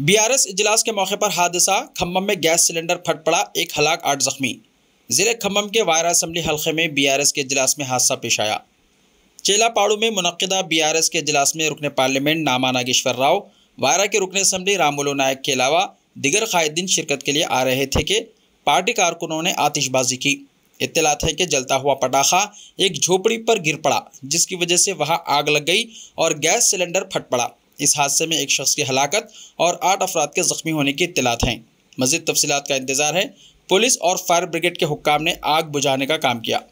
BRS इजलास के मौके पर हादसा खम्भम में गैस सिलेंडर फट पड़ा एक हलाक आठ जख्मी ज़िले खम्भम के वायरा असम्बली हलके में बीआरएस के इजलास में हादसा पेश आया चेलापाड़ू में मनदा बीआरएस के इजलास में रुकन पार्लियामेंट नामा नागेश्वर राव वायरा के रुकन असम्बली रामबोलो नायक के अलावा दिगर कायदीन शिरकत के लिए आ रहे थे कि पार्टी कारकुनों ने आतिशबाजी की इतलात है कि जलता हुआ पटाखा एक झोपड़ी पर गिर पड़ा जिसकी वजह से वहाँ आग लग गई और गैस सिलेंडर फट पड़ा इस हादसे में एक शख्स की हलाकत और आठ अफराद के ज़ख्मी होने की इतलात हैं मज़ीद तफसीत का इंतज़ार है पुलिस और फायर ब्रिगेड के हुक्म ने आग बुझाने का काम किया